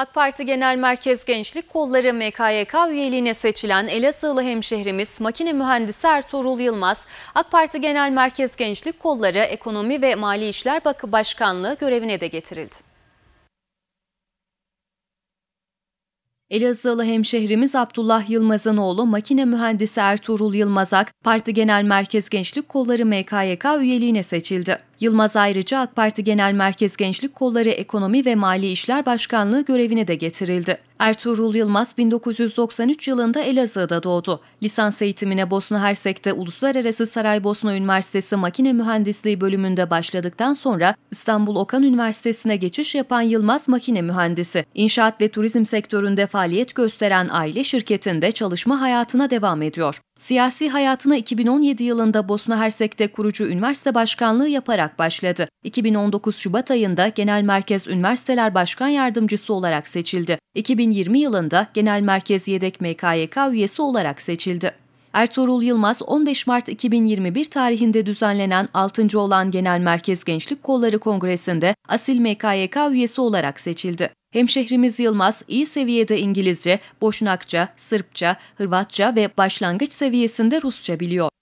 AK Parti Genel Merkez Gençlik Kolları MKYK üyeliğine seçilen Elazığlı hemşehrimiz makine mühendisi Ertuğrul Yılmaz, AK Parti Genel Merkez Gençlik Kolları Ekonomi ve Mali İşler Bakı Başkanlığı görevine de getirildi. Elazığlı hemşehrimiz Abdullah Yılmaz'ın oğlu makine mühendisi Ertuğrul Yılmazak, Parti Genel Merkez Gençlik Kolları MKYK üyeliğine seçildi. Yılmaz ayrıca AK Parti Genel Merkez Gençlik Kolları Ekonomi ve Mali İşler Başkanlığı görevine de getirildi. Ertuğrul Yılmaz 1993 yılında Elazığ'da doğdu. Lisans eğitimine Bosna Hersek'te Uluslararası Saraybosna Üniversitesi Makine Mühendisliği bölümünde başladıktan sonra İstanbul Okan Üniversitesi'ne geçiş yapan Yılmaz makine mühendisi. İnşaat ve turizm sektöründe faaliyet gösteren aile şirketinde çalışma hayatına devam ediyor. Siyasi hayatına 2017 yılında Bosna Hersek'te kurucu üniversite başkanlığı yaparak başladı. 2019 Şubat ayında Genel Merkez Üniversiteler Başkan Yardımcısı olarak seçildi. 2020 yılında Genel Merkez Yedek MKYK üyesi olarak seçildi. Ertuğrul Yılmaz 15 Mart 2021 tarihinde düzenlenen 6. olan Genel Merkez Gençlik Kolları Kongresi'nde asil MKYK üyesi olarak seçildi. Hemşehrimiz Yılmaz iyi seviyede İngilizce, Boşnakça, Sırpça, Hırvatça ve başlangıç seviyesinde Rusça biliyor.